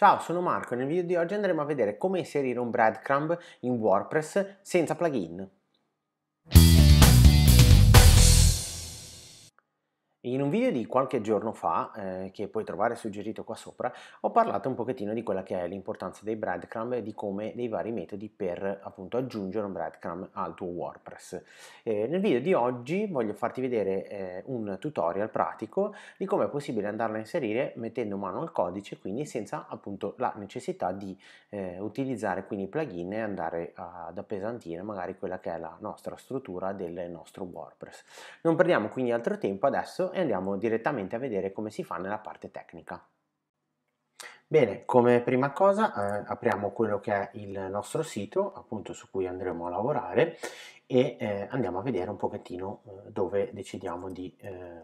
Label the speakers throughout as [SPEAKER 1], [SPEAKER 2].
[SPEAKER 1] Ciao, sono Marco e nel video di oggi andremo a vedere come inserire un breadcrumb in WordPress senza plugin. In un video di qualche giorno fa, eh, che puoi trovare suggerito qua sopra, ho parlato un pochettino di quella che è l'importanza dei breadcrumb e di come dei vari metodi per appunto aggiungere un breadcrumb al tuo WordPress. Eh, nel video di oggi voglio farti vedere eh, un tutorial pratico di come è possibile andarlo a inserire mettendo mano al codice, quindi senza appunto la necessità di eh, utilizzare quindi plugin e andare ad appesantire magari quella che è la nostra struttura del nostro WordPress. Non perdiamo quindi altro tempo adesso e andiamo direttamente a vedere come si fa nella parte tecnica. Bene, come prima cosa eh, apriamo quello che è il nostro sito, appunto su cui andremo a lavorare e eh, andiamo a vedere un pochettino eh, dove decidiamo di eh,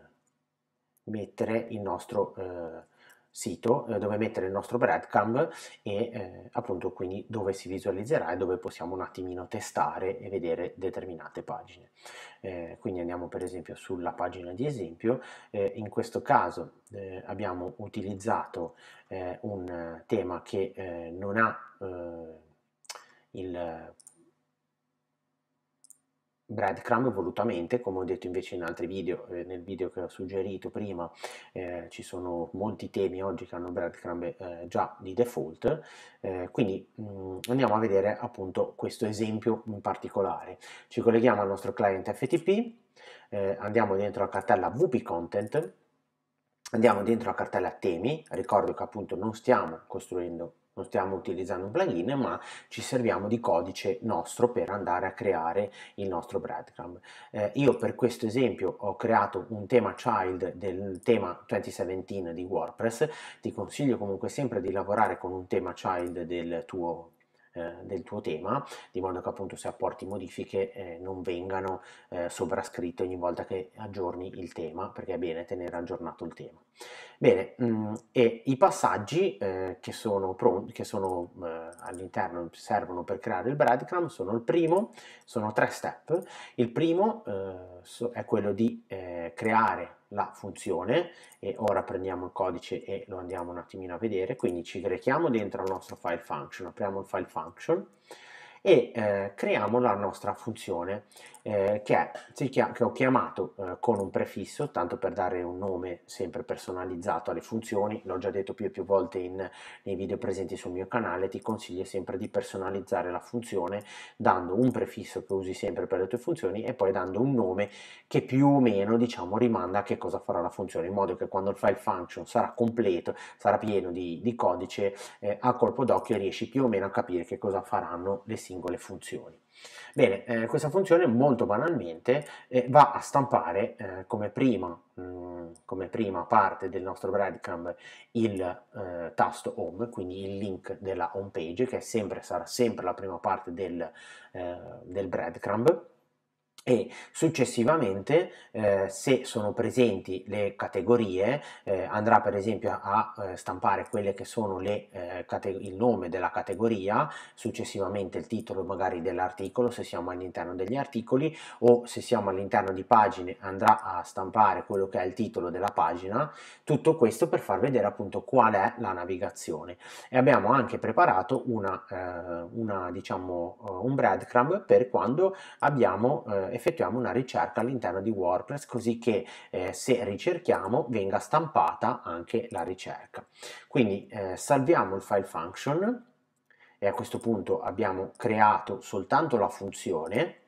[SPEAKER 1] mettere il nostro eh, sito eh, dove mettere il nostro breadcrumb e eh, appunto quindi dove si visualizzerà e dove possiamo un attimino testare e vedere determinate pagine. Eh, quindi andiamo per esempio sulla pagina di esempio, eh, in questo caso eh, abbiamo utilizzato eh, un tema che non ha il breadcrumb volutamente, come ho detto invece in altri video, eh, nel video che ho suggerito prima eh, ci sono molti temi oggi che hanno breadcrumb eh, già di default, eh, quindi mh, mm, andiamo a vedere appunto questo esempio in particolare. Ci colleghiamo al nostro client FTP, eh, andiamo dentro la cartella VP Content, andiamo dentro la cartella temi, ricordo che appunto non stiamo costruendo non stiamo utilizzando un plugin ma ci serviamo di codice nostro per andare a creare il nostro breadcrumb eh, io per questo esempio ho creato un tema child del tema 2017 di wordpress ti consiglio comunque sempre di lavorare con un tema child del tuo eh, del tuo tema, di modo che appunto se apporti modifiche eh, non vengano eh, sovrascritte ogni volta che aggiorni il tema, perché è bene tenere aggiornato il tema. Bene, mh, mm, e i passaggi eh, che sono, pronti, che sono eh, all'interno, servono per creare il breadcrumb sono il primo, sono tre step. Il primo eh, è quello di eh, creare la funzione e ora prendiamo il codice e lo andiamo un attimino a vedere, quindi ci grechiamo dentro il nostro file function, apriamo il file function e eh, creiamo la nostra funzione eh, che, è, che, ho chiamato eh, con un prefisso, tanto per dare un nome sempre personalizzato alle funzioni, l'ho già detto più e più volte in, nei video presenti sul mio canale, ti consiglio sempre di personalizzare la funzione dando un prefisso che usi sempre per le tue funzioni e poi dando un nome che più o meno diciamo rimanda a che cosa farà la funzione, in modo che quando il file function sarà completo, sarà pieno di, di codice, eh, a colpo d'occhio riesci più o meno a capire che cosa faranno le singole funzioni. Bene, eh, questa funzione molto banalmente eh, va a stampare eh, come, prima, mh, mm, come, prima, parte del nostro breadcrumb il eh, tasto home, quindi il link della home page che sempre, sarà sempre la prima parte del, eh, del breadcrumb e successivamente eh, se sono presenti le categorie eh, andrà per esempio a, a eh, stampare quelle che sono le, eh, il nome della categoria successivamente il titolo magari dell'articolo se siamo all'interno degli articoli o se siamo all'interno di pagine andrà a stampare quello che è il titolo della pagina tutto questo per far vedere appunto qual è la navigazione e abbiamo anche preparato una, eh, una diciamo eh, un breadcrumb per quando abbiamo effettuiamo una ricerca all'interno di WordPress così che eh, se ricerchiamo venga stampata anche la ricerca. Quindi eh, salviamo il file function e a questo punto abbiamo creato soltanto la funzione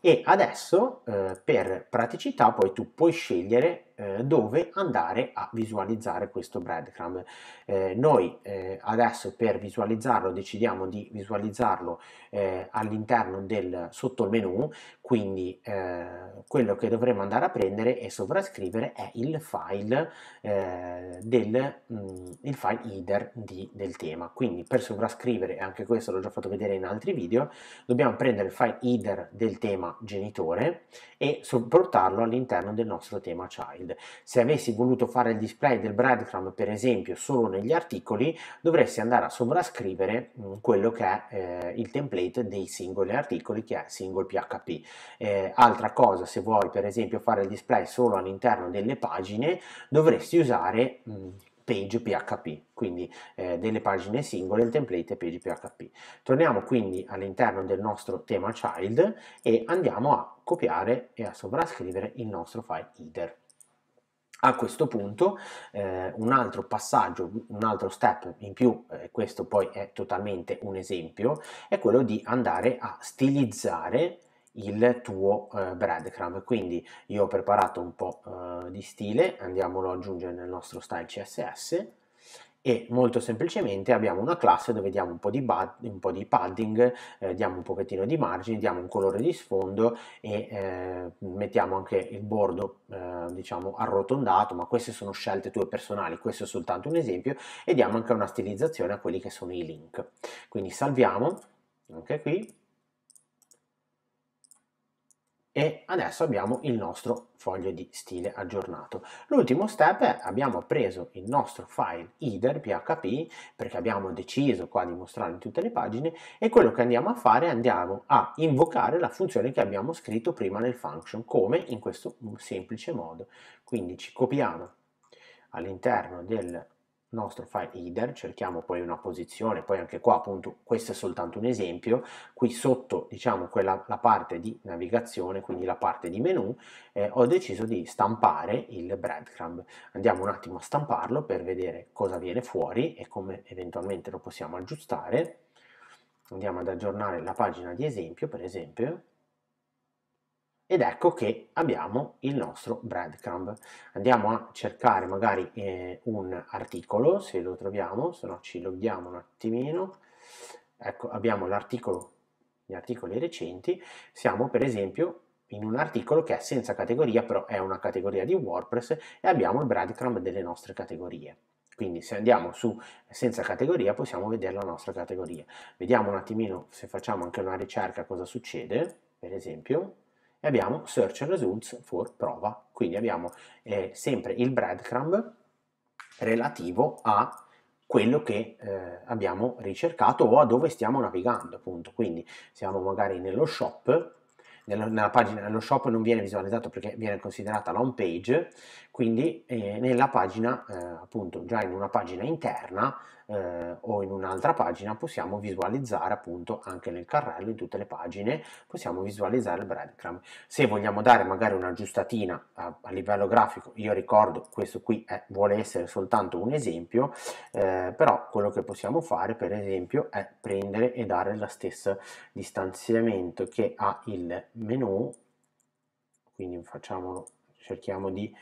[SPEAKER 1] e adesso eh, per praticità poi tu puoi scegliere eh, dove andare a visualizzare questo breadcrumb. Eh, noi eh, adesso per visualizzarlo decidiamo di visualizzarlo eh, all'interno del sotto menu, quindi eh, quello che dovremo andare a prendere e sovrascrivere è il file, eh, del, mh, mm, il file header di, del tema. Quindi per sovrascrivere, anche questo l'ho già fatto vedere in altri video, dobbiamo prendere il file header del tema genitore e portarlo all'interno del nostro tema child. Se avessi voluto fare il display del breadcrumb per esempio solo negli articoli, dovresti andare a sovrascrivere mh, mm, quello che è eh, il template dei singoli articoli che è single.php. Eh, altra cosa, se vuoi per esempio fare il display solo all'interno delle pagine, dovresti usare mh, mm, page PHP, quindi eh, delle pagine singole, il template e page PHP. Torniamo quindi all'interno del nostro tema child e andiamo a copiare e a sovrascrivere il nostro file header. A questo punto eh, un altro passaggio, un altro step in più, eh, questo poi è totalmente un esempio, è quello di andare a stilizzare il tuo eh, breadcrumb quindi io ho preparato un po' eh, di stile andiamolo ad aggiungere nel nostro style css e molto semplicemente abbiamo una classe dove diamo un po' di, un po di padding, eh, diamo un pochettino di margini, diamo un colore di sfondo e eh, mettiamo anche il bordo eh, diciamo arrotondato, ma queste sono scelte tue personali, questo è soltanto un esempio e diamo anche una stilizzazione a quelli che sono i link. Quindi salviamo, anche qui, e adesso abbiamo il nostro foglio di stile aggiornato. L'ultimo step è abbiamo preso il nostro file header PHP perché abbiamo deciso qua di mostrarlo in tutte le pagine e quello che andiamo a fare è andiamo a invocare la funzione che abbiamo scritto prima nel function come in questo semplice modo. Quindi ci copiamo all'interno del nostro file header, cerchiamo poi una posizione, poi anche qua appunto questo è soltanto un esempio, qui sotto diciamo quella la parte di navigazione, quindi la parte di menu, eh, ho deciso di stampare il breadcrumb. Andiamo un attimo a stamparlo per vedere cosa viene fuori e come eventualmente lo possiamo aggiustare. Andiamo ad aggiornare la pagina di esempio per esempio ed ecco che abbiamo il nostro breadcrumb. Andiamo a cercare magari eh, un articolo, se lo troviamo, se no ci loghiamo un attimino. Ecco, abbiamo l'articolo, gli articoli recenti. Siamo per esempio in un articolo che è senza categoria, però è una categoria di WordPress e abbiamo il breadcrumb delle nostre categorie. Quindi se andiamo su senza categoria possiamo vedere la nostra categoria. Vediamo un attimino se facciamo anche una ricerca cosa succede, per esempio e abbiamo search results for prova, quindi abbiamo eh, sempre il breadcrumb relativo a quello che eh, abbiamo ricercato o a dove stiamo navigando appunto, quindi siamo magari nello shop nella, pagina lo shop non viene visualizzato perché viene considerata la home page, quindi eh, nella pagina, eh, appunto già in una pagina interna eh, o in un'altra pagina possiamo visualizzare appunto anche nel carrello, in tutte le pagine, possiamo visualizzare il breadcrumb. Se vogliamo dare magari una giustatina a, a livello grafico, io ricordo questo qui è, vuole essere soltanto un esempio, eh, però quello che possiamo fare per esempio è prendere e dare la stessa distanziamento che ha il menu, quindi facciamolo, cerchiamo di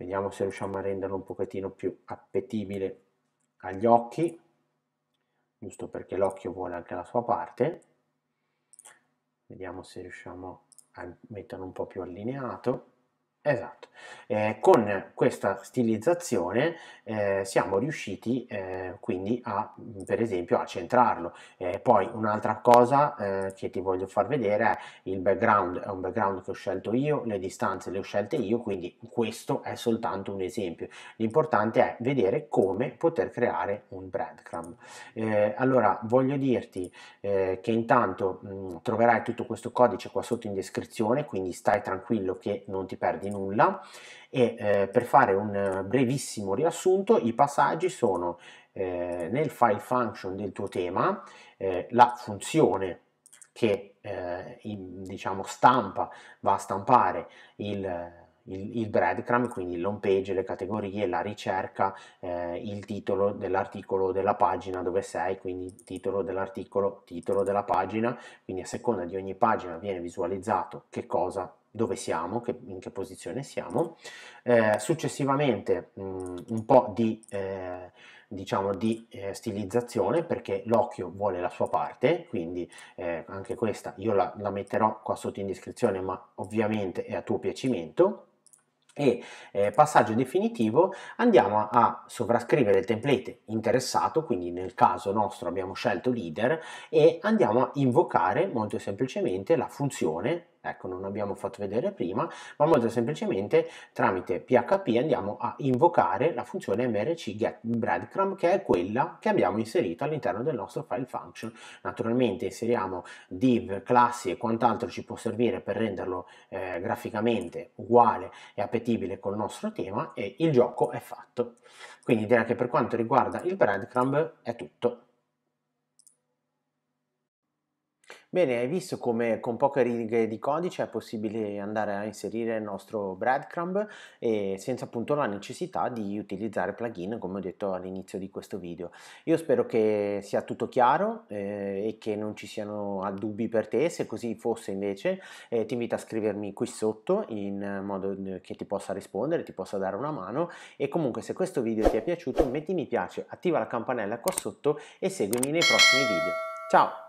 [SPEAKER 1] vediamo se riusciamo a renderlo un pochettino più appetibile agli occhi giusto perché l'occhio vuole anche la sua parte vediamo se riusciamo a metterlo un po' più allineato Esatto, eh, con questa stilizzazione eh, siamo riusciti eh, quindi a, per esempio a centrarlo. poi un'altra cosa eh, che ti voglio far vedere è il background, è un background che ho scelto io, le distanze le ho scelte io, quindi questo è soltanto un esempio. L'importante è vedere come poter creare un breadcrumb. Eh, allora voglio dirti eh, che intanto mh, mm, troverai tutto questo codice qua sotto in descrizione, quindi stai tranquillo che non ti perdi nulla e eh, per fare un brevissimo riassunto i passaggi sono eh, nel file function del tuo tema eh, la funzione che eh, in, diciamo stampa va a stampare il il, il breadcrumb, quindi l'home page, le categorie, la ricerca, eh, il titolo dell'articolo della pagina dove sei, quindi titolo dell'articolo, titolo della pagina, quindi a seconda di ogni pagina viene visualizzato che cosa dove siamo, che, in che posizione siamo, eh, successivamente mh, mm, un po' di, eh, diciamo di eh, stilizzazione perché l'occhio vuole la sua parte, quindi eh, anche questa io la, la metterò qua sotto in descrizione, ma ovviamente è a tuo piacimento e eh, passaggio definitivo andiamo a, sovrascrivere il template interessato, quindi nel caso nostro abbiamo scelto leader e andiamo a invocare molto semplicemente la funzione ecco non abbiamo fatto vedere prima, ma molto semplicemente tramite PHP andiamo a invocare la funzione mrc get breadcrumb che è quella che abbiamo inserito all'interno del nostro file function. Naturalmente inseriamo div, classi e quant'altro ci può servire per renderlo eh, graficamente uguale e appetibile col nostro tema e il gioco è fatto. Quindi direi che per quanto riguarda il breadcrumb è tutto. Bene, hai visto come con poche righe di codice è possibile andare a inserire il nostro breadcrumb e senza appunto la necessità di utilizzare plugin come ho detto all'inizio di questo video. Io spero che sia tutto chiaro eh, e che non ci siano dubbi per te, se così fosse invece eh, ti invito a scrivermi qui sotto in modo eh, che ti possa rispondere, ti possa dare una mano e comunque se questo video ti è piaciuto metti mi piace, attiva la campanella qua sotto e seguimi nei prossimi video. Ciao!